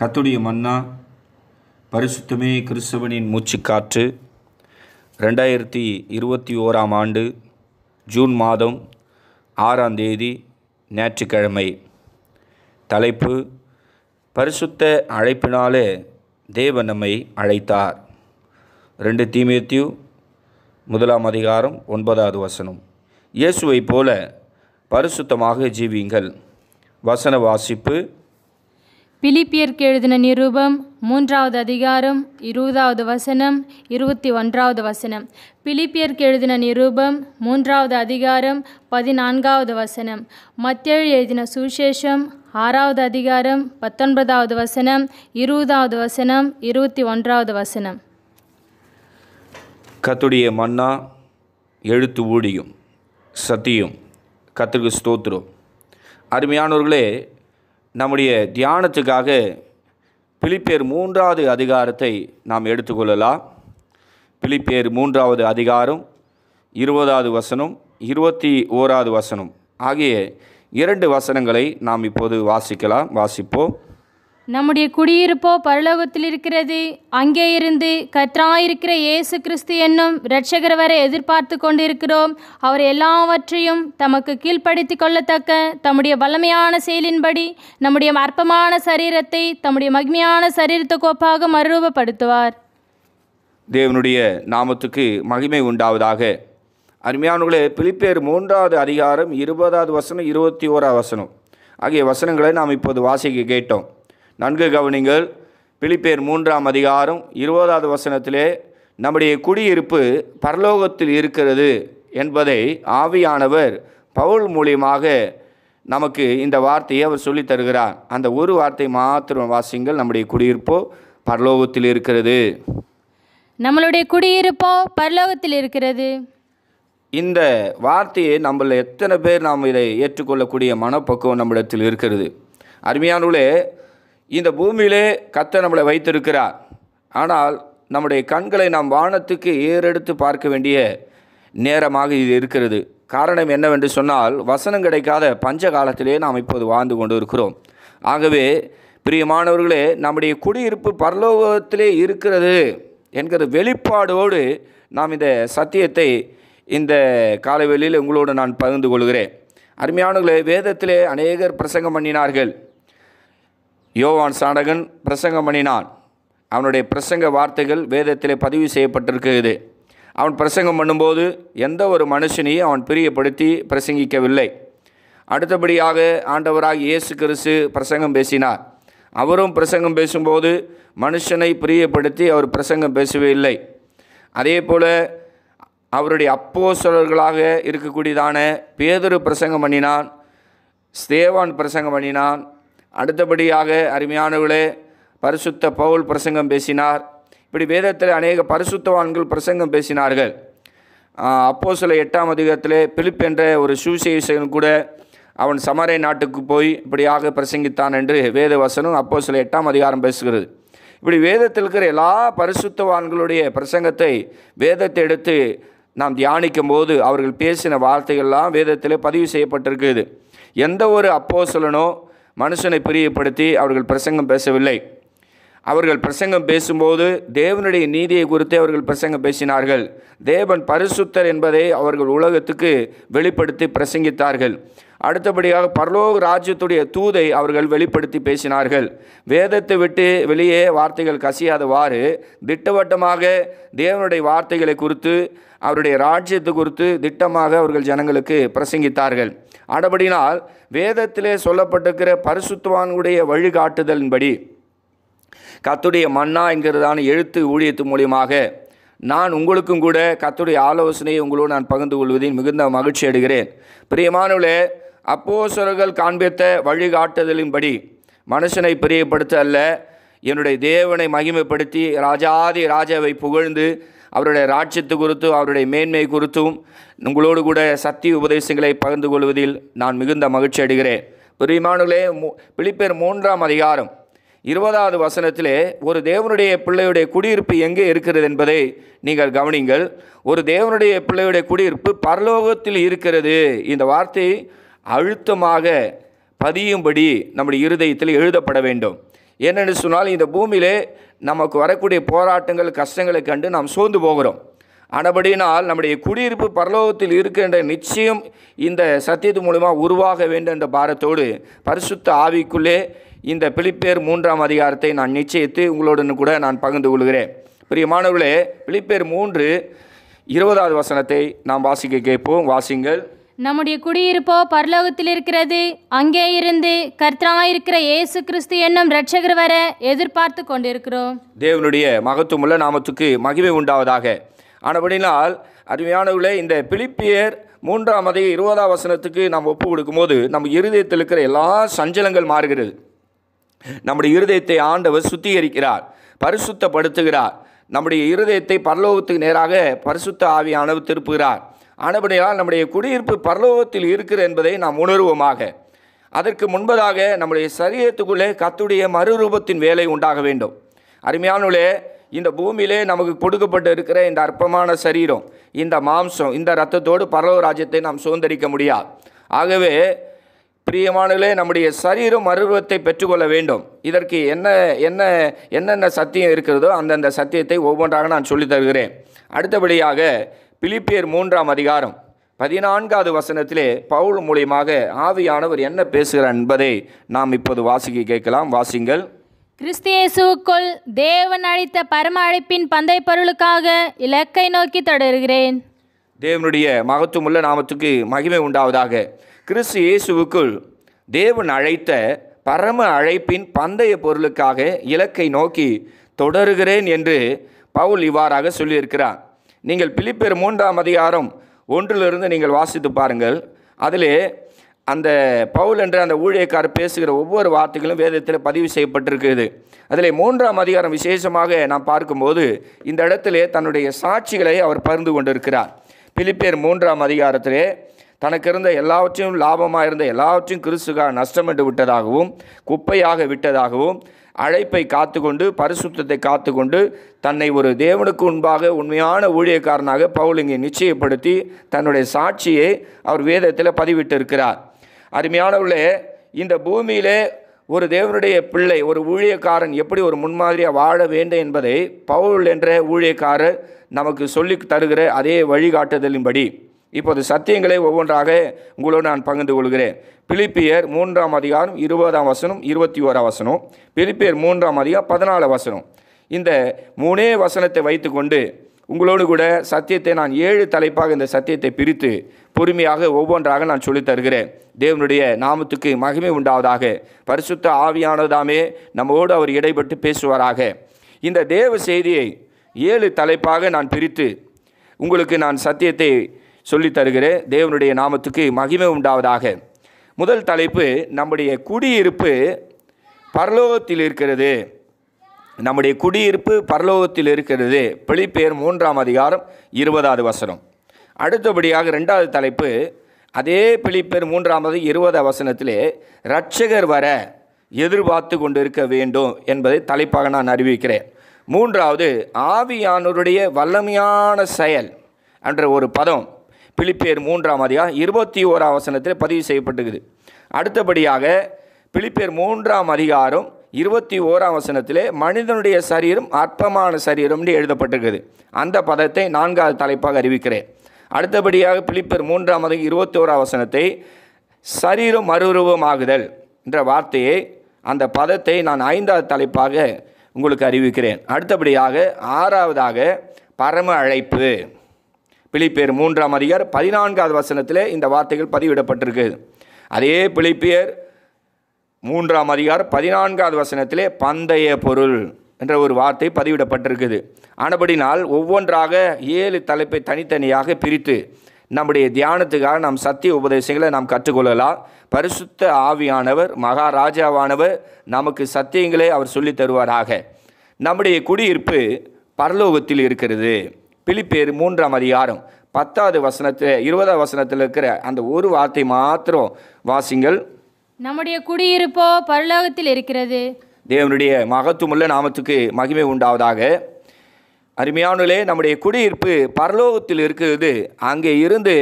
கத்துடைய மன்னா பரிசுத்தமே கிறிஸ்தவனின் மூச்சுக்காற்று ரெண்டாயிரத்தி இருபத்தி ஓராம் ஆண்டு ஜூன் மாதம் ஆறாம் தேதி ஞாயிற்றுக்கிழமை தலைப்பு பரிசுத்த அழைப்பினாலே தேவன் நம்மை அழைத்தார் ரெண்டு தீமேத்தியு முதலாம் அதிகாரம் ஒன்பதாவது வசனம் இயேசுவைப் போல பரிசுத்தமாக ஜீவிங்கள் வசன வாசிப்பு பிலிப்பியர்க்கு எழுதின நிருபம் மூன்றாவது அதிகாரம் இருபதாவது வசனம் இருபத்தி ஒன்றாவது வசனம் பிலிப்பியர்க்கு எழுதின நிருபம் மூன்றாவது அதிகாரம் பதினான்காவது வசனம் மத்தியழ் எழுதின சுவிசேஷம் ஆறாவது அதிகாரம் பத்தொன்பதாவது வசனம் இருபதாவது வசனம் இருபத்தி ஒன்றாவது வசனம் கத்துடைய மன்னா எழுத்து ஊடியும் சத்தியும் கத்திரிக்கு ஸ்தோத்திரம் அருமையானவர்களே நம்முடைய தியானத்துக்காக பிலிப்பேர் மூன்றாவது அதிகாரத்தை நாம் எடுத்துக்கொள்ளலாம் பிலிப்பேர் மூன்றாவது அதிகாரம் இருபதாவது வசனம் இருபத்தி ஓராவது வசனம் ஆகிய இரண்டு வசனங்களை நாம் இப்போது வாசிக்கலாம் வாசிப்போம் நம்முடைய குடியிருப்போ பரலோகத்தில் இருக்கிறது அங்கே இருந்து கத்ராயிருக்கிற இயேசு கிறிஸ்து என்னும் இரட்சகர் வரை எதிர்பார்த்து கொண்டிருக்கிறோம் அவர் எல்லாவற்றையும் தமக்கு கீழ்ப்படுத்தி கொள்ளத்தக்க தம்முடைய வல்லமையான செயலின்படி நம்முடைய அற்பமான சரீரத்தை தம்முடைய மகிமையான சரீரத்தை கோப்பாக மறுரூபப்படுத்துவார் தேவனுடைய நாமத்துக்கு மகிமை உண்டாவதாக அருமையானவர்களே பிலிப்பேர் மூன்றாவது அதிகாரம் இருபதாவது வசனம் இருபத்தி ஓராவது வசனம் ஆகிய வசனங்களை நாம் இப்போது வாசிக்க கேட்டோம் நன்கு கவனிங்கள் பிலிப்பேர் மூன்றாம் அதிகாரம் இருபதாவது வசனத்திலே நம்முடைய குடியிருப்பு பரலோகத்தில் இருக்கிறது என்பதை ஆவியானவர் பவுல் மூலியமாக நமக்கு இந்த வார்த்தையை அவர் சொல்லி தருகிறார் அந்த ஒரு வார்த்தை மாத்திரம் வாசிங்கள் நம்முடைய குடியிருப்போ பரலோகத்தில் இருக்கிறது நம்மளுடைய குடியிருப்போ பரலோகத்தில் இருக்கிறது இந்த வார்த்தையை நம்மள எத்தனை பேர் நாம் இதை ஏற்றுக்கொள்ளக்கூடிய மனப்பக்குவம் நம்மிடத்தில் இருக்கிறது அருமையானுள்ளே இந்த பூமியிலே கத்த நம்மளை வைத்திருக்கிறார் ஆனால் நம்முடைய கண்களை நாம் வானத்துக்கு ஏறெடுத்து பார்க்க வேண்டிய நேரமாக இது இருக்கிறது காரணம் என்னவென்று சொன்னால் வசனம் கிடைக்காத பஞ்ச காலத்திலே நாம் இப்போது வாழ்ந்து கொண்டு இருக்கிறோம் ஆகவே பிரியமானவர்களே நம்முடைய குடியிருப்பு பரலோகத்திலே இருக்கிறது என்கிற வெளிப்பாடோடு நாம் இந்த சத்தியத்தை இந்த காலவெளியில் உங்களோடு நான் பகிர்ந்து கொள்கிறேன் அருமையானவர்களே வேதத்திலே அநேகர் பிரசங்கம் பண்ணினார்கள் யோவான் சாடகன் பிரசங்கம் பண்ணினான் அவனுடைய பிரசங்க வார்த்தைகள் வேதத்தில் பதிவு செய்யப்பட்டிருக்கிறது அவன் பிரசங்கம் பண்ணும்போது எந்த ஒரு மனுஷனையும் அவன் பிரியப்படுத்தி பிரசங்கிக்கவில்லை அடுத்தபடியாக ஆண்டவராக இயேசு கிறிஸ்து பிரசங்கம் பேசினார் அவரும் பிரசங்கம் பேசும்போது மனுஷனை பிரியப்படுத்தி அவர் பிரசங்கம் பேசவே இல்லை அதே போல் அவருடைய அப்போசலர்களாக இருக்கக்கூடியதான பேதொரு பிரசங்கம் பண்ணினான் ஸ்தேவான் பிரசங்கம் பண்ணினான் அடுத்தபடியாக அருமையானவர்களே பரிசுத்த பவுல் பிரசங்கம் பேசினார் இப்படி வேதத்தில் அநேக பரிசுத்தவான்கள் பிரசங்கம் பேசினார்கள் அப்போ சில எட்டாம் அதிகாரத்தில் பிலிப் என்ற ஒரு சுவிசேஷன் கூட அவன் சமரை நாட்டுக்கு போய் இப்படியாக பிரசங்கித்தான் என்று வேத வசனம் அப்போ சில எட்டாம் அதிகாரம் பேசுகிறது இப்படி வேதத்தில் இருக்கிற எல்லா பரிசுத்தவான்களுடைய பிரசங்கத்தை வேதத்தை எடுத்து நாம் தியானிக்கும் போது அவர்கள் பேசின வார்த்தைகள்லாம் வேதத்தில் பதிவு செய்யப்பட்டிருக்குது எந்த ஒரு அப்போ சொல்லனோ மனுஷனை பிரியப்படுத்தி அவர்கள் பிரசங்கம் பேசவில்லை அவர்கள் பிரசங்கம் பேசும்போது தேவனுடைய நீதியை குறித்து அவர்கள் பிரசங்கம் பேசினார்கள் தேவன் பரிசுத்தர் என்பதை அவர்கள் உலகத்துக்கு வெளிப்படுத்தி பிரசங்கித்தார்கள் அடுத்தபடியாக பரலோக ராஜ்யத்துடைய தூதை அவர்கள் வெளிப்படுத்தி பேசினார்கள் வேதத்தை விட்டு வெளியே வார்த்தைகள் கசியாதவாறு திட்டவட்டமாக தேவனுடைய வார்த்தைகளை குறித்து அவருடைய ராஜ்யத்தை குறித்து திட்டமாக அவர்கள் ஜனங்களுக்கு பிரசங்கித்தார்கள் அடபடினால் வேதத்திலே சொல்லப்பட்டிருக்கிற பரிசுத்துவானுடைய வழிகாட்டுதலின்படி கத்துடைய மன்னா என்கிறதான எழுத்து ஊழியத்து மூலியமாக நான் உங்களுக்கும் கூட கத்துடைய ஆலோசனையை உங்களோடு நான் பகிர்ந்து கொள்வதில் மிகுந்த மகிழ்ச்சி அடைகிறேன் பிரியமானவளே அப்போசர்கள் காண்பித்த வழிகாட்டுதலின்படி மனுஷனை பிரியப்படுத்த அல்ல என்னுடைய தேவனை மகிமைப்படுத்தி ராஜாதி ராஜாவை புகழ்ந்து அவருடைய ராட்சியத்து குறித்தும் அவருடைய மேன்மை குறித்தும் உங்களோடு கூட சத்திய உபதேசங்களை பகிர்ந்து கொள்வதில் நான் மிகுந்த மகிழ்ச்சி அடைகிறேன் பிரியமானுகளே பிலிப்பேர் மூன்றாம் அதிகாரம் இருபதாவது வசனத்திலே ஒரு தேவனுடைய பிள்ளையுடைய குடியிருப்பு எங்கே இருக்கிறது என்பதை நீங்கள் கவனிங்கள் ஒரு தேவனுடைய பிள்ளையுடைய குடியிருப்பு பரலோகத்தில் இருக்கிறது இந்த வார்த்தை அழுத்தமாக பதியும்படி நம்முடைய இருதயத்தில் எழுதப்பட வேண்டும் என்னென்னு சொன்னால் இந்த பூமியிலே நமக்கு வரக்கூடிய போராட்டங்கள் கஷ்டங்களை கண்டு நாம் சோர்ந்து போகிறோம் ஆனபடியினால் நம்முடைய குடியிருப்பு பரலோகத்தில் இருக்கின்ற நிச்சயம் இந்த சத்தியத்து மூலமாக உருவாக வேண்டும் என்ற பாரத்தோடு பரிசுத்த ஆவிக்குள்ளே இந்த பிலிப்பேர் மூன்றாம் அதிகாரத்தை நான் நிச்சயித்து உங்களுடன் கூட நான் பகிர்ந்து கொள்கிறேன் பிரியமானவர்களே பிலிப்பேர் மூன்று இருபதாவது வசனத்தை நாம் வாசிக்க கேட்போம் வாசிங்கள் நம்முடைய குடியிருப்போ பரலோகத்தில் இருக்கிறது அங்கே இருந்து கர்த்தராயிருக்கிற இயேசு கிறிஸ்து என்னும் ரட்சகர் வர எதிர்பார்த்து கொண்டிருக்கிறோம் தேவனுடைய மகத்துவமுள்ள நாமத்துக்கு மகிமை உண்டாவதாக ஆனபடினால் அருமையானவர்களே இந்த பிலிப்பியர் மூன்றாம் அதிக இருபதாம் வசனத்துக்கு நாம் ஒப்பு கொடுக்கும்போது நம்ம இருதயத்தில் இருக்கிற எல்லா சஞ்சலங்கள் மாறுகிறது நம்முடைய இருதயத்தை ஆண்டவர் சுத்திகரிக்கிறார் பரிசுத்தப்படுத்துகிறார் நம்முடைய இருதயத்தை பரலோகத்துக்கு நேராக பரிசுத்த ஆவியானவர் திருப்புகிறார் ஆனபடியால் நம்முடைய குடியிருப்பு பரலோகத்தில் இருக்கிற என்பதை நாம் உணர்வோமாக அதற்கு முன்பதாக நம்முடைய சரீரத்துக்குள்ளே கத்துடைய மறுரூபத்தின் வேலை உண்டாக வேண்டும் அருமையானுள்ளே இந்த பூமியிலே நமக்கு கொடுக்கப்பட்டு இருக்கிற இந்த அற்பமான சரீரம் இந்த மாம்சம் இந்த ரத்தத்தோடு பரலோ ராஜ்யத்தை நாம் சுதந்திரிக்க முடியாது ஆகவே பிரியமானவர்களே நம்முடைய சரீரம் மருவத்தை பெற்றுக்கொள்ள வேண்டும் இதற்கு என்ன என்ன என்னென்ன சத்தியம் இருக்கிறதோ அந்தந்த சத்தியத்தை ஒவ்வொன்றாக நான் சொல்லித் தருகிறேன் அடுத்தபடியாக பிலிப்பியர் மூன்றாம் அதிகாரம் பதினான்காவது வசனத்திலே பவுல் மூலியமாக ஆவியானவர் என்ன பேசுகிறார் என்பதை நாம் இப்போது வாசிக்க கேட்கலாம் வாசிங்கள் கிறிஸ்தியேசுக்குள் தேவன் அழைத்த பரம அழைப்பின் பந்தை பொருளுக்காக இலக்கை நோக்கி தொடர்கிறேன் தேவனுடைய மகத்துவமுள்ள நாமத்துக்கு மகிமை உண்டாவதாக கிறிஸ்து இயேசுவுக்குள் தேவன் அழைத்த பரம அழைப்பின் பந்தய பொருளுக்காக இலக்கை நோக்கி தொடருகிறேன் என்று பவுல் இவ்வாறாக சொல்லியிருக்கிறார் நீங்கள் பிலிப்பேர் மூன்றாம் அதிகாரம் ஒன்றிலிருந்து நீங்கள் வாசித்து பாருங்கள் அதிலே அந்த பவுல் என்ற அந்த ஊழியக்கார் பேசுகிற ஒவ்வொரு வார்த்தைகளும் வேதத்தில் பதிவு செய்யப்பட்டிருக்குது அதில் மூன்றாம் அதிகாரம் விசேஷமாக நாம் பார்க்கும்போது இந்த இடத்துல தன்னுடைய சாட்சிகளை அவர் பகிர்ந்து கொண்டிருக்கிறார் பிலிப்பேர் மூன்றாம் அதிகாரத்திலே தனக்கு இருந்த எல்லாவற்றையும் லாபமாக இருந்த எல்லாவற்றையும் கிறிஸ்துக்காக நஷ்டமிட்டு விட்டதாகவும் குப்பையாக விட்டதாகவும் அழைப்பை காத்துக்கொண்டு பரிசுத்தத்தை காத்துக்கொண்டு தன்னை ஒரு தேவனுக்கு முன்பாக உண்மையான ஊழியக்காரனாக பவுல் இங்கே நிச்சயப்படுத்தி தன்னுடைய சாட்சியை அவர் வேதத்தில் பதிவிட்டிருக்கிறார் அருமையானவர்களே இந்த பூமியிலே ஒரு தேவனுடைய பிள்ளை ஒரு ஊழியக்காரன் எப்படி ஒரு முன்மாதிரியாக வாழ வேண்டும் என்பதை பவுல் என்ற ஊழியக்காரர் நமக்கு சொல்லி தருகிற அதே வழிகாட்டுதலின்படி இப்போது சத்தியங்களை ஒவ்வொன்றாக உங்களோடு நான் பகிர்ந்து கொள்கிறேன் பிலிப்பியர் மூன்றாம் அதிகாரம் இருபதாம் வசனம் இருபத்தி ஓரா வசனம் பிலிப்பியர் மூன்றாம் அதிகாரம் பதினாலு வசனம் இந்த மூணே வசனத்தை வைத்துக்கொண்டு உங்களோடு கூட சத்தியத்தை நான் ஏழு தலைப்பாக இந்த சத்தியத்தை பிரித்து பொறுமையாக ஒவ்வொன்றாக நான் சொல்லித் தருகிறேன் தேவனுடைய நாமத்துக்கு மகிமை உண்டாவதாக பரிசுத்த ஆவியானதாமே நம்மோடு அவர் இடைப்பட்டு பேசுவாராக இந்த தேவ செய்தியை ஏழு தலைப்பாக நான் பிரித்து உங்களுக்கு நான் சத்தியத்தை சொல்லி தருகிறேன் தேவனுடைய நாமத்துக்கு மகிமை உண்டாவதாக முதல் தலைப்பு நம்முடைய குடியிருப்பு பரலோகத்தில் இருக்கிறது நம்முடைய குடியிருப்பு பரலோகத்தில் இருக்கிறது பிழிப்பேர் மூன்றாம் அதிகாரம் இருபதாவது வசனம் அடுத்தபடியாக ரெண்டாவது தலைப்பு அதே பிழிப்பேர் மூன்றாவது இருபது வசனத்திலே ரட்சகர் வர எதிர்பார்த்து கொண்டிருக்க வேண்டும் என்பதை தலைப்பாக நான் அறிவிக்கிறேன் மூன்றாவது ஆவியானோருடைய வல்லமையான செயல் என்ற ஒரு பதம் பிலிப்பேர் மூன்றாம் அதிகாரம் இருபத்தி ஓராம் வசனத்தில் பதிவு செய்யப்பட்டுக்குது அடுத்தபடியாக பிலிப்பேர் மூன்றாம் அதிகாரம் இருபத்தி ஓராம் வசனத்திலே மனிதனுடைய சரீரம் அற்பமான சரீரம்னு எழுதப்பட்டிருக்குது அந்த பதத்தை நான்காவது தலைப்பாக அறிவிக்கிறேன் அடுத்தபடியாக பிலிப்பர் மூன்றாம் அதிகம் இருபத்தி ஓராம் வசனத்தை சரீரம் மறுரூபமாகுதல் என்ற வார்த்தையை அந்த பதத்தை நான் ஐந்தாவது தலைப்பாக உங்களுக்கு அறிவிக்கிறேன் அடுத்தபடியாக ஆறாவதாக பரம அழைப்பு பிழிப்பேர் மூன்றாம் அதிகார் பதினான்காவது வசனத்தில் இந்த வார்த்தைகள் பதிவிடப்பட்டிருக்கு அதே பிழிப்பேர் மூன்றாம் அதிகார் பதினான்காவது வசனத்திலே பந்தய பொருள் என்ற ஒரு வார்த்தை பதிவிடப்பட்டிருக்குது ஆனபடினால் ஒவ்வொன்றாக ஏழு தலைப்பை தனித்தனியாக பிரித்து நம்முடைய தியானத்துக்காக நாம் சத்திய உபதேசங்களை நாம் கற்றுக்கொள்ளலாம் பரிசுத்த ஆவியானவர் மகாராஜாவானவர் நமக்கு சத்தியங்களை அவர் சொல்லித் தருவாராக நம்முடைய குடியிருப்பு பரலோகத்தில் இருக்கிறது பிலிப்பேர் மூன்றாம் அதிகாரம் பத்தாவது வசனத்தில் இருபதாம் வசனத்தில் இருக்கிற அந்த ஒரு வார்த்தை மாத்திரம் வாசிங்கள் நம்முடைய குடியிருப்போ பரலோகத்தில் இருக்கிறது தேவனுடைய மகத்துவமுள்ள நாமத்துக்கு மகிமை உண்டாவதாக அருமையானுலே நம்முடைய குடியிருப்பு பரலோகத்தில் இருக்கிறது அங்கே இருந்து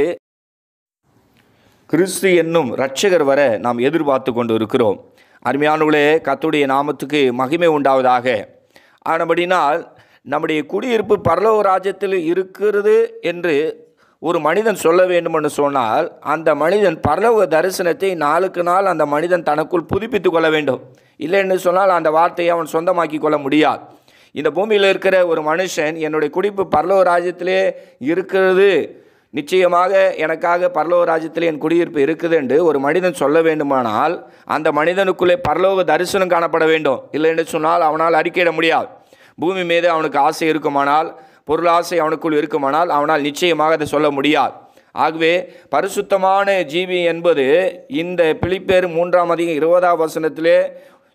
கிறிஸ்து என்னும் இரட்சகர் வர நாம் எதிர்பார்த்து கொண்டு இருக்கிறோம் அருமையானுகளே கத்துடைய நாமத்துக்கு மகிமை உண்டாவதாக ஆனபடினால் நம்முடைய குடியிருப்பு பரலோக ராஜ்யத்தில் இருக்கிறது என்று ஒரு மனிதன் சொல்ல வேண்டுமென்று சொன்னால் அந்த மனிதன் பரலோக தரிசனத்தை நாளுக்கு நாள் அந்த மனிதன் தனக்குள் புதுப்பித்து கொள்ள வேண்டும் இல்லை என்று சொன்னால் அந்த வார்த்தையை அவன் சொந்தமாக்கி கொள்ள முடியாது இந்த பூமியில் இருக்கிற ஒரு மனுஷன் என்னுடைய குடிப்பு பரலோக ராஜ்யத்திலே இருக்கிறது நிச்சயமாக எனக்காக பரலோக ராஜ்யத்தில் என் குடியிருப்பு இருக்குது என்று ஒரு மனிதன் சொல்ல வேண்டுமானால் அந்த மனிதனுக்குள்ளே பரலோக தரிசனம் காணப்பட வேண்டும் இல்லை என்று சொன்னால் அவனால் அறிக்கையிட முடியாது பூமி மீது அவனுக்கு ஆசை இருக்குமானால் பொருளாசை அவனுக்குள் இருக்குமானால் அவனால் நிச்சயமாக அதை சொல்ல முடியாது ஆகவே பரிசுத்தமான ஜீவி என்பது இந்த பிலிப்பேர் மூன்றாம் அதிகம் இருபதாம் வசனத்திலே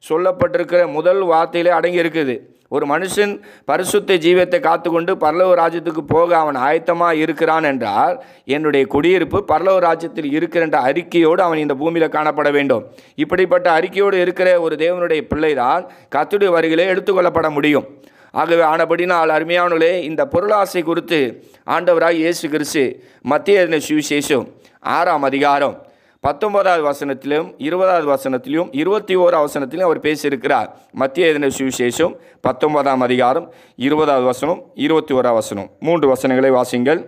சொல்லப்பட்டிருக்கிற முதல் வார்த்தையிலே அடங்கியிருக்குது ஒரு மனுஷன் பரிசுத்த ஜீவத்தை காத்துக்கொண்டு பரலவ ராஜ்யத்துக்கு போக அவன் ஆயத்தமாக இருக்கிறான் என்றால் என்னுடைய குடியிருப்பு பரலவ ராஜ்யத்தில் இருக்கிற அறிக்கையோடு அவன் இந்த பூமியில் காணப்பட வேண்டும் இப்படிப்பட்ட அறிக்கையோடு இருக்கிற ஒரு தேவனுடைய பிள்ளைதான் கத்துடைய வரிகளே எடுத்துக்கொள்ளப்பட முடியும் ஆகவே ஆனபடினால் அருமையானவர்களே இந்த பொருளாசை குறித்து ஆண்டவராக இயேசு கிறிஸ்து மத்திய சுவிசேஷம் ஆறாம் அதிகாரம் பத்தொன்பதாவது வசனத்திலும் இருபதாவது வசனத்திலும் இருபத்தி ஓரு வசனத்திலும் அவர் பேசியிருக்கிறார் மத்திய எதின சுவிசேஷம் பத்தொன்பதாம் அதிகாரம் இருபதாவது வசனம் இருபத்தி ஓரா வசனம் மூன்று வசனங்களை வாசிங்கள்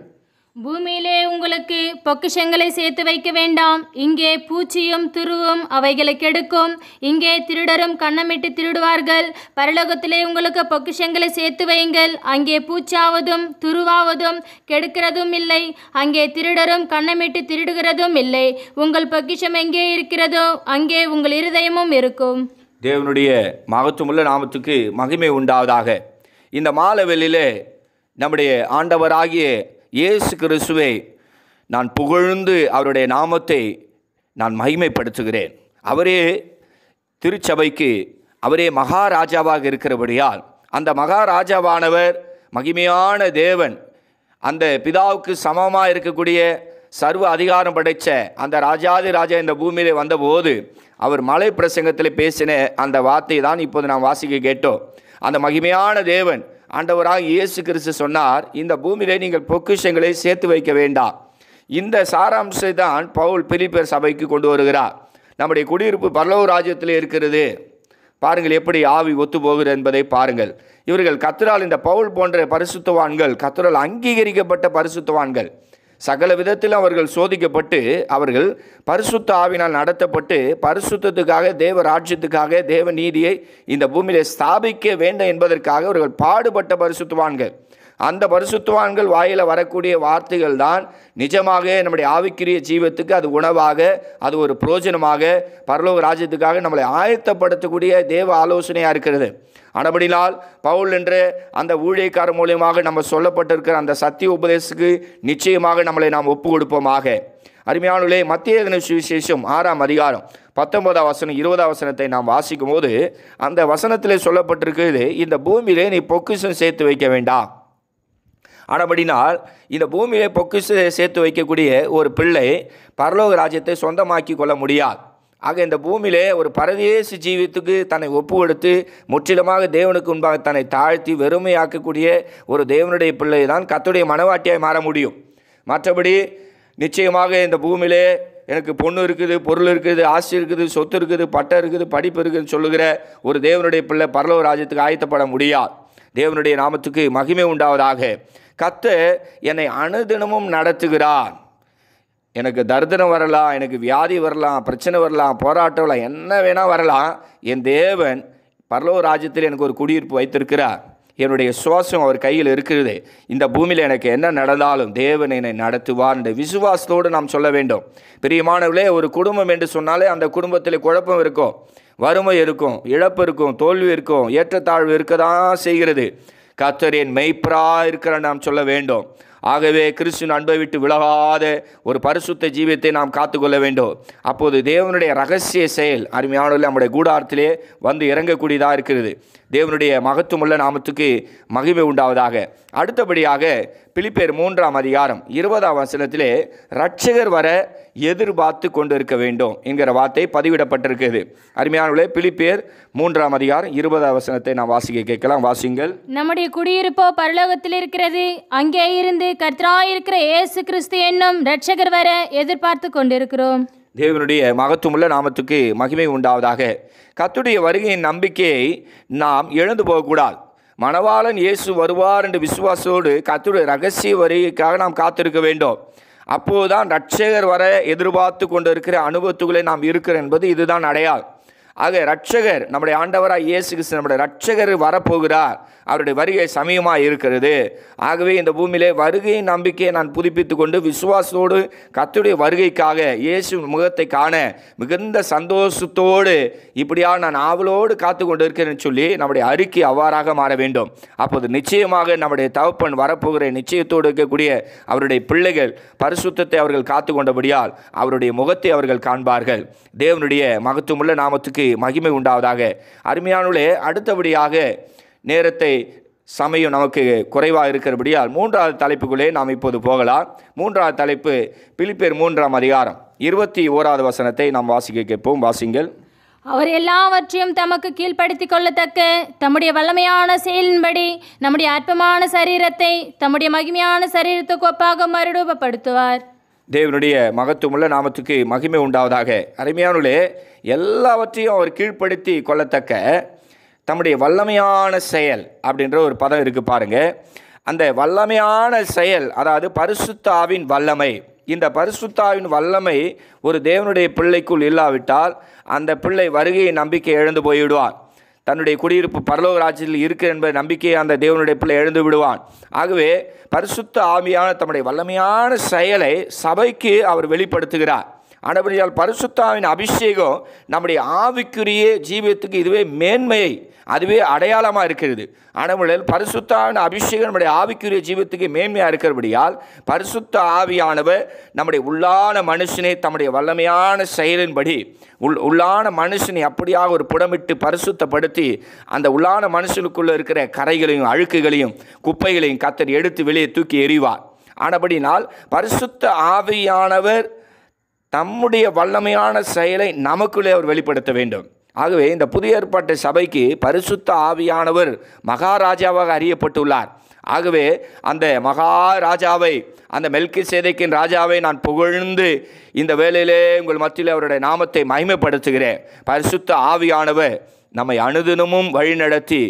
பூமியிலே உங்களுக்கு பொக்கிஷங்களை சேர்த்து வைக்க வேண்டாம் இங்கே பூச்சியும் துருவும் அவைகளை கெடுக்கும் இங்கே திருடரும் கண்ணமிட்டு திருடுவார்கள் பரலோகத்திலே உங்களுக்கு பொக்கிஷங்களை சேர்த்து வையுங்கள் அங்கே பூச்சாவதும் துருவாவதும் கெடுக்கிறதும் இல்லை அங்கே திருடரும் கண்ணமிட்டு திருடுகிறதும் இல்லை உங்கள் பொக்கிஷம் எங்கே இருக்கிறதோ அங்கே உங்கள் இருதயமும் இருக்கும் தேவனுடைய மகத்துவமுள்ள நாமத்துக்கு மகிமை உண்டாவதாக இந்த மாலை வெளியிலே நம்முடைய ஆண்டவராகிய இயேசு கிறிஸ்துவே நான் புகழ்ந்து அவருடைய நாமத்தை நான் மகிமைப்படுத்துகிறேன் அவரே திருச்சபைக்கு அவரே மகாராஜாவாக இருக்கிறபடியால் அந்த மகாராஜாவானவர் மகிமையான தேவன் அந்த பிதாவுக்கு சமமாக இருக்கக்கூடிய சர்வ அதிகாரம் படைத்த அந்த ராஜாதி ராஜா இந்த பூமியிலே வந்தபோது அவர் மலை பிரசங்கத்தில் பேசின அந்த வார்த்தை தான் இப்போது நாம் வாசிக்க கேட்டோம் அந்த மகிமையான தேவன் ஆண்டவராக இயேசு கிறிஸ்து சொன்னார் இந்த பூமியிலே நீங்கள் பொக்கிஷங்களை சேர்த்து வைக்க வேண்டாம் இந்த சாராம்சை தான் பவுல் பிலிப்பர் சபைக்கு கொண்டு வருகிறார் நம்முடைய குடியிருப்பு பல்லவ ராஜ்யத்தில் இருக்கிறது பாருங்கள் எப்படி ஆவி ஒத்து போகிறது என்பதை பாருங்கள் இவர்கள் கத்துரால் இந்த பவுல் போன்ற பரிசுத்தவான்கள் கத்திரால் அங்கீகரிக்கப்பட்ட பரிசுத்தவான்கள் சகல விதத்தில் அவர்கள் சோதிக்கப்பட்டு அவர்கள் பரிசுத்த ஆவினால் நடத்தப்பட்டு பரிசுத்தத்துக்காக தேவ ராஜ்யத்துக்காக தேவ நீதியை இந்த பூமியிலே ஸ்தாபிக்க வேண்டும் என்பதற்காக அவர்கள் பாடுபட்ட பரிசுத்துவான்கள் அந்த பரிசுத்துவான்கள் வாயில் வரக்கூடிய வார்த்தைகள் தான் நிஜமாக நம்முடைய ஆவிக்கிரிய ஜீவத்துக்கு அது உணவாக அது ஒரு புரோஜனமாக பரலோக ராஜ்யத்துக்காக நம்மளை ஆயத்தப்படுத்தக்கூடிய தேவ ஆலோசனையாக இருக்கிறது ஆனபடினால் பவுல் என்று அந்த ஊழியக்காரர் மூலியமாக நம்ம சொல்லப்பட்டிருக்கிற அந்த சத்திய உபதேசத்துக்கு நிச்சயமாக நம்மளை நாம் ஒப்பு கொடுப்போமாக உள்ளே மத்திய சுவிசேஷம் ஆறாம் அதிகாரம் பத்தொன்பதாம் வசனம் இருபதாம் வசனத்தை நாம் வாசிக்கும் போது அந்த வசனத்தில் சொல்லப்பட்டிருக்கிறது இந்த பூமியிலே நீ பொக்கிஷம் சேர்த்து வைக்க வேண்டாம் ஆனபடினால் இந்த பூமியிலே பொக்கிசு சேர்த்து வைக்கக்கூடிய ஒரு பிள்ளை பரலோக ராஜ்யத்தை சொந்தமாக்கி கொள்ள முடியாது ஆக இந்த பூமியிலே ஒரு பரதேச ஜீவித்துக்கு தன்னை ஒப்பு கொடுத்து முற்றிலுமாக தேவனுக்கு முன்பாக தன்னை தாழ்த்தி வெறுமையாக்கக்கூடிய ஒரு தேவனுடைய பிள்ளை தான் கத்துடைய மனவாட்டியாக மாற முடியும் மற்றபடி நிச்சயமாக இந்த பூமியிலே எனக்கு பொண்ணு இருக்குது பொருள் இருக்குது ஆசை இருக்குது சொத்து இருக்குது பட்டம் இருக்குது படிப்பு இருக்குதுன்னு சொல்லுகிற ஒரு தேவனுடைய பிள்ளை பரலோ ராஜ்யத்துக்கு ஆயத்தப்பட முடியாது தேவனுடைய நாமத்துக்கு மகிமை உண்டாவதாக கத்த என்னை அணுதினமும் நடத்துகிறான் எனக்கு தர்தனம் வரலாம் எனக்கு வியாதி வரலாம் பிரச்சனை வரலாம் போராட்டம் வரலாம் என்ன வேணால் வரலாம் என் தேவன் பரலோ ராஜ்யத்தில் எனக்கு ஒரு குடியிருப்பு வைத்திருக்கிறார் என்னுடைய சுவாசம் அவர் கையில் இருக்கிறது இந்த பூமியில் எனக்கு என்ன நடந்தாலும் தேவன் என்னை நடத்துவார் என்ற விசுவாசத்தோடு நாம் சொல்ல வேண்டும் பிரியமானவர்களே ஒரு குடும்பம் என்று சொன்னாலே அந்த குடும்பத்தில் குழப்பம் இருக்கும் வறுமை இருக்கும் இழப்பு இருக்கும் தோல்வி இருக்கும் ஏற்றத்தாழ்வு இருக்க தான் செய்கிறது கத்தரின் மெய்ப்பரா இருக்கிற நாம் சொல்ல வேண்டும் ஆகவே கிறிஸ்துவின் அன்பை விட்டு விலகாத ஒரு பரிசுத்த ஜீவியத்தை நாம் காத்துக்கொள்ள வேண்டும் அப்போது தேவனுடைய ரகசிய செயல் அருமையானவர்கள் நம்முடைய கூடாரத்திலே வந்து இறங்கக்கூடியதாக இருக்கிறது தேவனுடைய மகத்துவமுள்ள நாமத்துக்கு மகிமை உண்டாவதாக அடுத்தபடியாக பிலிப்பேர் மூன்றாம் அதிகாரம் இருபதாம் வசனத்திலே ரட்சகர் வர எதிர்பார்த்து கொண்டிருக்க வேண்டும் என்கிற வார்த்தை பதிவிடப்பட்டிருக்கிறது அருமையானவர்களே பிலிப்பியர் மூன்றாம் அதிகாரம் இருபது அவசரத்தை நாம் வாசிக்க கேட்கலாம் வாசிங்கள் நம்முடைய குடியிருப்போ பரலோகத்தில் இருக்கிறது அங்கே இருந்து கர்த்தராயிருக்கிற இயேசு கிறிஸ்து என்னும் ரட்சகர் வர எதிர்பார்த்து கொண்டிருக்கிறோம் தேவனுடைய மகத்துவமுள்ள நாமத்துக்கு மகிமை உண்டாவதாக கத்துடைய வருகையின் நம்பிக்கையை நாம் இழந்து போகக்கூடாது மணவாளன் இயேசு வருவார் என்று விசுவாசோடு கத்துடைய ரகசிய வருகைக்காக நாம் காத்திருக்க வேண்டும் அப்போதுதான் ரட்சகர் வர எதிர்பார்த்து கொண்டு இருக்கிற அனுபவத்துக்குள்ளே நாம் இருக்கிற என்பது இதுதான் அடையாளம் ஆக ரட்சகர் நம்முடைய ஆண்டவராக இயேசு கிறிஸ்து நம்முடைய ரட்சகர் வரப்போகிறார் அவருடைய வருகை சமயமாக இருக்கிறது ஆகவே இந்த பூமியிலே வருகையின் நம்பிக்கையை நான் புதுப்பித்து கொண்டு விசுவாசத்தோடு கத்துடைய வருகைக்காக இயேசு முகத்தை காண மிகுந்த சந்தோஷத்தோடு இப்படியாக நான் ஆவலோடு காத்து கொண்டு இருக்கிறேன்னு சொல்லி நம்முடைய அறிக்கை அவ்வாறாக மாற வேண்டும் அப்போது நிச்சயமாக நம்முடைய தவப்பன் வரப்போகிற நிச்சயத்தோடு இருக்கக்கூடிய அவருடைய பிள்ளைகள் பரிசுத்தத்தை அவர்கள் காத்து கொண்டபடியால் அவருடைய முகத்தை அவர்கள் காண்பார்கள் தேவனுடைய மகத்துவமுள்ள நாமத்துக்கு மகிமை உண்டாவதாக அருமையானுள்ளே அடுத்தபடியாக நேரத்தை சமயம் நமக்கு குறைவாக இருக்கிறபடியால் மூன்றாவது தலைப்புக்குள்ளே நாம் இப்போது போகலாம் மூன்றாவது தலைப்பு பிலிப்பேர் மூன்றாம் அதிகாரம் இருபத்தி ஓராவது வசனத்தை நாம் வாசிக்க கேட்போம் வாசிங்கள் அவர் எல்லாவற்றையும் தமக்கு கீழ்ப்படுத்தி கொள்ளத்தக்க தம்முடைய வல்லமையான செயலின்படி நம்முடைய அற்பமான சரீரத்தை தம்முடைய மகிமையான சரீரத்துக்கு ஒப்பாக மறுரூபப்படுத்துவார் தேவனுடைய மகத்துவமுள்ள நாமத்துக்கு மகிமை உண்டாவதாக அருமையானுள்ளே எல்லாவற்றையும் அவர் கீழ்ப்படுத்தி கொள்ளத்தக்க தம்முடைய வல்லமையான செயல் அப்படின்ற ஒரு பதம் இருக்குது பாருங்கள் அந்த வல்லமையான செயல் அதாவது பரிசுத்தாவின் வல்லமை இந்த பரிசுத்தாவின் வல்லமை ஒரு தேவனுடைய பிள்ளைக்குள் இல்லாவிட்டால் அந்த பிள்ளை வருகையை நம்பிக்கை இழந்து போய்விடுவார் தன்னுடைய குடியிருப்பு பரலோக ராஜ்யத்தில் இருக்கு என்பது நம்பிக்கையை அந்த தேவனுடைய பிள்ளை எழுந்து விடுவான் ஆகவே பரிசுத்த ஆவியான தம்முடைய வல்லமையான செயலை சபைக்கு அவர் வெளிப்படுத்துகிறார் ஆனபடியால் பரிசுத்தாவின் அபிஷேகம் நம்முடைய ஆவிக்குரிய ஜீவியத்துக்கு இதுவே மேன்மையை அதுவே அடையாளமாக இருக்கிறது ஆனபடியால் பரிசுத்தாவின் அபிஷேகம் நம்முடைய ஆவிக்குரிய ஜீவியத்துக்கு மேன்மையாக இருக்கிறபடியால் பரிசுத்த ஆவியானவர் நம்முடைய உள்ளான மனுஷனை தம்முடைய வல்லமையான செயலின்படி உள் உள்ளான மனுஷனை அப்படியாக ஒரு புடமிட்டு பரிசுத்தப்படுத்தி அந்த உள்ளான மனுஷனுக்குள்ளே இருக்கிற கரைகளையும் அழுக்குகளையும் குப்பைகளையும் கத்தர் எடுத்து வெளியே தூக்கி எறிவார் ஆனபடினால் பரிசுத்த ஆவியானவர் தம்முடைய வல்லமையான செயலை நமக்குள்ளே அவர் வெளிப்படுத்த வேண்டும் ஆகவே இந்த புதிய ஏற்பாட்டு சபைக்கு பரிசுத்த ஆவியானவர் மகாராஜாவாக அறியப்பட்டுள்ளார் ஆகவே அந்த மகாராஜாவை அந்த மெல்கி சேதைக்கின் ராஜாவை நான் புகழ்ந்து இந்த வேலையிலே உங்கள் மத்தியில் அவருடைய நாமத்தை மகிமைப்படுத்துகிறேன் பரிசுத்த ஆவியானவர் நம்மை அனுதினமும் வழிநடத்தி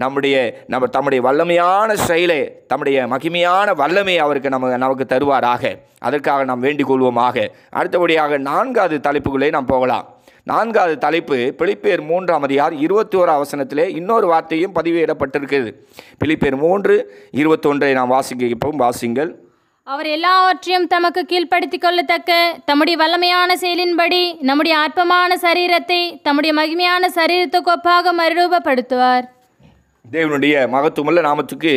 நம்முடைய நம்ம தம்முடைய வல்லமையான செயலை தம்முடைய மகிமையான வல்லமை அவருக்கு நம்ம நமக்கு தருவாராக அதற்காக நாம் வேண்டிக் கொள்வோமாக அடுத்தபடியாக நான்காவது தலைப்புகளே நாம் போகலாம் நான்காவது தலைப்பு பிலிப்பேர் மூன்றாம் அதிகார் இருபத்தி ஓரா அவசனத்திலே இன்னொரு வார்த்தையும் பதிவேடப்பட்டிருக்கிறது பிலிப்பேர் மூன்று இருபத்தொன்றை நாம் வாசிக்க இப்போ வாசிங்கள் அவர் எல்லாவற்றையும் தமக்கு கீழ்ப்படுத்திக் கொள்ளத்தக்க தம்முடைய வல்லமையான செயலின்படி நம்முடைய அற்பமான சரீரத்தை தம்முடைய மகிமையான சரீரத்துக்கு ஒப்பாக மறுரூபப்படுத்துவார் தேவனுடைய மகத்துவமுள்ள நாமத்துக்கு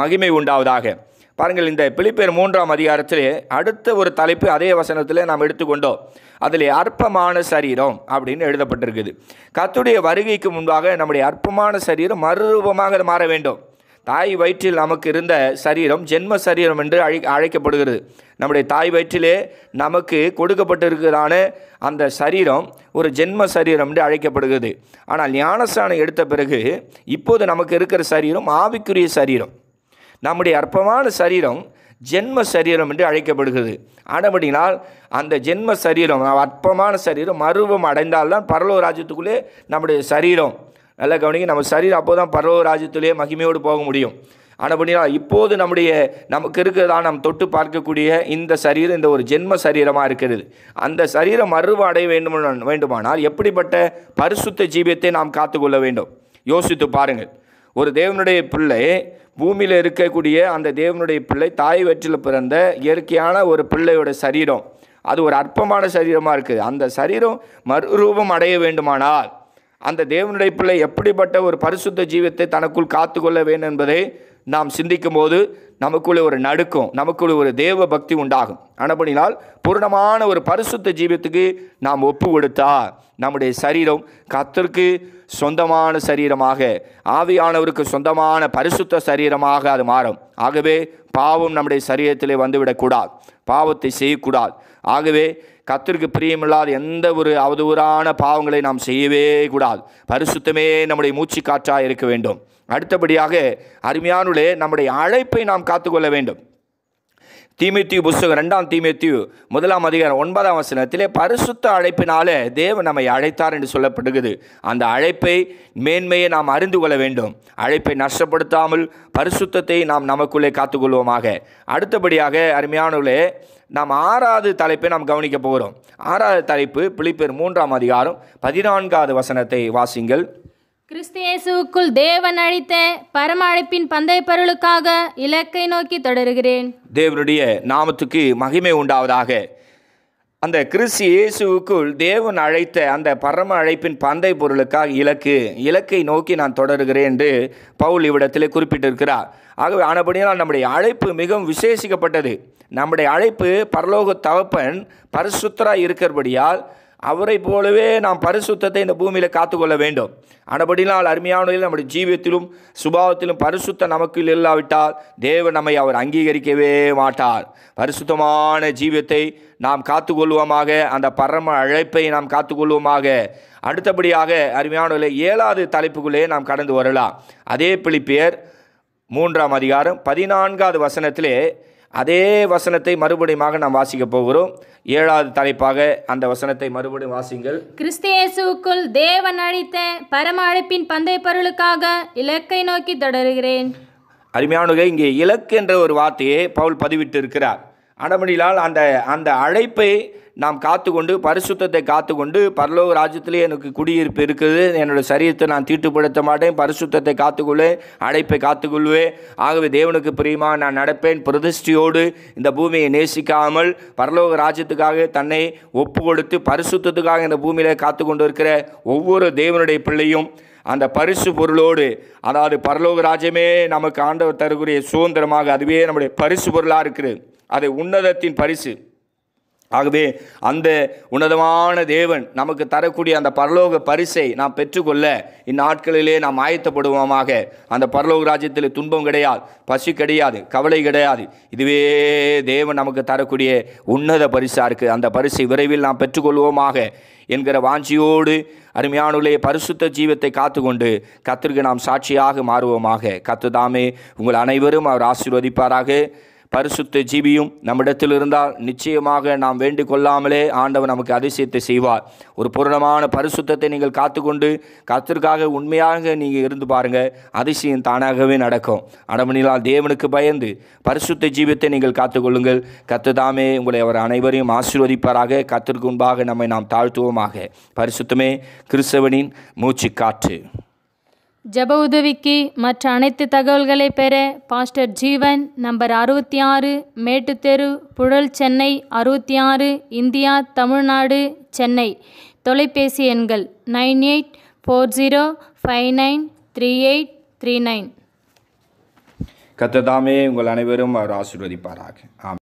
மகிமை உண்டாவதாக பாருங்கள் இந்த பிலிப்பேர் மூன்றாம் அதிகாரத்தில் அடுத்த ஒரு தலைப்பு அதே வசனத்தில் நாம் எடுத்துக்கொண்டோம் அதில் அற்பமான சரீரம் அப்படின்னு எழுதப்பட்டிருக்குது கத்துடைய வருகைக்கு முன்பாக நம்முடைய அற்பமான சரீரம் மறுரூபமாக மாற வேண்டும் தாய் வயிற்றில் நமக்கு இருந்த சரீரம் ஜென்ம சரீரம் என்று அழை அழைக்கப்படுகிறது நம்முடைய தாய் வயிற்றிலே நமக்கு கொடுக்கப்பட்டிருக்கிறதான அந்த சரீரம் ஒரு ஜென்ம சரீரம் என்று அழைக்கப்படுகிறது ஆனால் ஞானஸ்தானம் எடுத்த பிறகு இப்போது நமக்கு இருக்கிற சரீரம் ஆவிக்குரிய சரீரம் நம்முடைய அற்பமான சரீரம் ஜென்ம சரீரம் என்று அழைக்கப்படுகிறது ஆனபடினால் அந்த ஜென்ம சரீரம் அற்பமான சரீரம் மருவம் அடைந்தால்தான் பரலோ ராஜ்யத்துக்குள்ளே நம்முடைய சரீரம் நல்லா கவனிங்க நம்ம சரீரம் அப்போ தான் பரவ ராஜ்யத்திலே மகிமையோடு போக முடியும் ஆனால் பண்ணிடா இப்போது நம்முடைய நமக்கு இருக்கிறதா நாம் தொட்டு பார்க்கக்கூடிய இந்த சரீரம் இந்த ஒரு ஜென்ம சரீரமாக இருக்கிறது அந்த சரீரம் மறுவு அடைய வேண்டுமானால் எப்படிப்பட்ட பரிசுத்த ஜீவியத்தை நாம் காத்துக்கொள்ள வேண்டும் யோசித்து பாருங்கள் ஒரு தேவனுடைய பிள்ளை பூமியில் இருக்கக்கூடிய அந்த தேவனுடைய பிள்ளை தாய் வற்றில் பிறந்த இயற்கையான ஒரு பிள்ளையோட சரீரம் அது ஒரு அற்பமான சரீரமாக இருக்குது அந்த சரீரம் மறுரூபம் அடைய வேண்டுமானால் அந்த தேவனுடைய பிள்ளை எப்படிப்பட்ட ஒரு பரிசுத்த ஜீவத்தை தனக்குள் காத்து கொள்ள வேண்டும் என்பதை நாம் சிந்திக்கும் போது நமக்குள்ளே ஒரு நடுக்கம் நமக்குள்ளே ஒரு தேவ பக்தி உண்டாகும் ஆனப்படினால் பூர்ணமான ஒரு பரிசுத்த ஜீவத்துக்கு நாம் ஒப்பு கொடுத்தா நம்முடைய சரீரம் கத்திற்கு சொந்தமான சரீரமாக ஆவியானவருக்கு சொந்தமான பரிசுத்த சரீரமாக அது மாறும் ஆகவே பாவம் நம்முடைய சரீரத்திலே வந்துவிடக்கூடாது பாவத்தை செய்யக்கூடாது ஆகவே கத்திற்கு பிரியமில்லாத எந்த ஒரு அவதூறான பாவங்களை நாம் செய்யவே கூடாது பரிசுத்தமே நம்முடைய மூச்சு காற்றாக இருக்க வேண்டும் அடுத்தபடியாக அருமையானுள்ளே நம்முடைய அழைப்பை நாம் காத்துக்கொள்ள வேண்டும் தீமேத்தியு புஸ்தகம் ரெண்டாம் தீமேத்தியு முதலாம் அதிகாரம் ஒன்பதாம் வசனத்திலே பரிசுத்த அழைப்பினாலே தேவன் நம்மை அழைத்தார் என்று சொல்லப்படுகிறது அந்த அழைப்பை மேன்மையை நாம் அறிந்து கொள்ள வேண்டும் அழைப்பை நஷ்டப்படுத்தாமல் பரிசுத்தத்தை நாம் நமக்குள்ளே காத்துக்கொள்வோமாக அடுத்தபடியாக அருமையானவர்களே நாம் ஆறாவது தலைப்பை நாம் கவனிக்க போகிறோம் ஆறாவது தலைப்பு பிலிப்பேர் மூன்றாம் அதிகாரம் பதினான்காவது வசனத்தை வாசிங்கள் கிறிஸ்தியேசுக்குள் தேவன் அழித்த பரம அழைப்பின் பந்தய பொருளுக்காக இலக்கை நோக்கி தொடர்கிறேன் தேவனுடைய நாமத்துக்கு மகிமை உண்டாவதாக அந்த கிறிஸ்து இயேசுவுக்குள் தேவன் அழைத்த அந்த பரம அழைப்பின் பந்தை பொருளுக்காக இலக்கு இலக்கை நோக்கி நான் தொடர்கிறேன் என்று பவுல் இவ்விடத்தில் குறிப்பிட்டிருக்கிறார் ஆகவே ஆனபடியால் நம்முடைய அழைப்பு மிகவும் விசேஷிக்கப்பட்டது நம்முடைய அழைப்பு பரலோக தவப்பன் பரிசுத்தராக இருக்கிறபடியால் அவரை போலவே நாம் பரிசுத்தத்தை இந்த பூமியில் காத்துக்கொள்ள வேண்டும் ஆனபடினால் அருமையானவர்கள் நம்முடைய ஜீவியத்திலும் சுபாவத்திலும் பரிசுத்த நமக்கு இல்லாவிட்டால் தேவன் நம்மை அவர் அங்கீகரிக்கவே மாட்டார் பரிசுத்தமான ஜீவியத்தை நாம் காத்துக்கொள்வோமாக அந்த பரம அழைப்பை நாம் காத்துக்கொள்வோமாக அடுத்தபடியாக அருமையானவர்களை ஏழாவது தலைப்புக்குள்ளே நாம் கடந்து வரலாம் அதே பிளிப்பியர் மூன்றாம் அதிகாரம் பதினான்காவது வசனத்திலே அதே வசனத்தை மறுபடியுமாக நாம் வாசிக்க போகிறோம் ஏழாவது தலைப்பாக அந்த வசனத்தை மறுபடியும் வாசிங்கள் கிறிஸ்தேசுக்குள் தேவன் அழித்த பரம அழைப்பின் பந்தை பொருளுக்காக இலக்கை நோக்கி தொடர்கிறேன் அருமையானுக இங்கே இலக்கு என்ற ஒரு வார்த்தையை பவுல் பதிவிட்டு இருக்கிறார் ஆனபடியால் அந்த அந்த அழைப்பை நாம் காத்துக்கொண்டு பரிசுத்தத்தை காத்துக்கொண்டு பரலோக ராஜ்யத்திலே எனக்கு குடியிருப்பு இருக்குது என்னோட சரீரத்தை நான் தீட்டுப்படுத்த மாட்டேன் பரிசுத்தத்தை காத்துக்கொள்வேன் அழைப்பை காத்துக்கொள்வேன் ஆகவே தேவனுக்கு பிரியமாக நான் நடப்பேன் பிரதிஷ்டியோடு இந்த பூமியை நேசிக்காமல் பரலோக ராஜ்யத்துக்காக தன்னை ஒப்பு கொடுத்து பரிசுத்தத்துக்காக இந்த பூமியில் காத்து கொண்டு இருக்கிற ஒவ்வொரு தேவனுடைய பிள்ளையும் அந்த பரிசு பொருளோடு அதாவது பரலோக ராஜ்யமே நமக்கு ஆண்டவர் தரக்கூடிய சுதந்திரமாக அதுவே நம்முடைய பரிசு பொருளாக இருக்குது அது உன்னதத்தின் பரிசு ஆகவே அந்த உன்னதமான தேவன் நமக்கு தரக்கூடிய அந்த பரலோக பரிசை நாம் பெற்றுக்கொள்ள இந்நாட்களிலே நாம் ஆயத்தப்படுவோமாக அந்த பரலோக ராஜ்யத்தில் துன்பம் கிடையாது பசி கிடையாது கவலை கிடையாது இதுவே தேவன் நமக்கு தரக்கூடிய உன்னத பரிசாக இருக்குது அந்த பரிசை விரைவில் நாம் பெற்றுக்கொள்வோமாக என்கிற வாஞ்சியோடு அருமையானுள்ளே பரிசுத்த ஜீவத்தை காத்துக்கொண்டு கத்திற்கு நாம் சாட்சியாக மாறுவோமாக கத்து தாமே உங்கள் அனைவரும் அவர் ஆசீர்வதிப்பாராக பரிசுத்த ஜீவியும் நம்மிடத்தில் இருந்தால் நிச்சயமாக நாம் வேண்டிக் கொள்ளாமலே ஆண்டவர் நமக்கு அதிசயத்தை செய்வார் ஒரு பூரணமான பரிசுத்தத்தை நீங்கள் காத்துக்கொண்டு கத்திற்காக உண்மையாக நீங்கள் இருந்து பாருங்கள் அதிசயம் தானாகவே நடக்கும் அடமணிலால் தேவனுக்கு பயந்து பரிசுத்த ஜீவியத்தை நீங்கள் காத்துக்கொள்ளுங்கள் கத்துதாமே தாமே உங்களை அவர் அனைவரையும் ஆசீர்வதிப்பாராக கத்திற்கு முன்பாக நம்மை நாம் தாழ்த்துவோமாக பரிசுத்தமே கிறிஸ்தவனின் மூச்சு காற்று ஜப உதவிக்கு மற்ற அனைத்து தகவல்களை பெற பாஸ்டர் ஜீவன் நம்பர் அறுபத்தி ஆறு மேட்டுத்தெரு புழல் சென்னை அறுபத்தி ஆறு இந்தியா தமிழ்நாடு சென்னை தொலைபேசி எண்கள் nine eight four zero five nine three eight three nine கத்ததாமே உங்கள் அனைவரும் அவர் ஆசீர்வதிப்பாராக ஆமாம்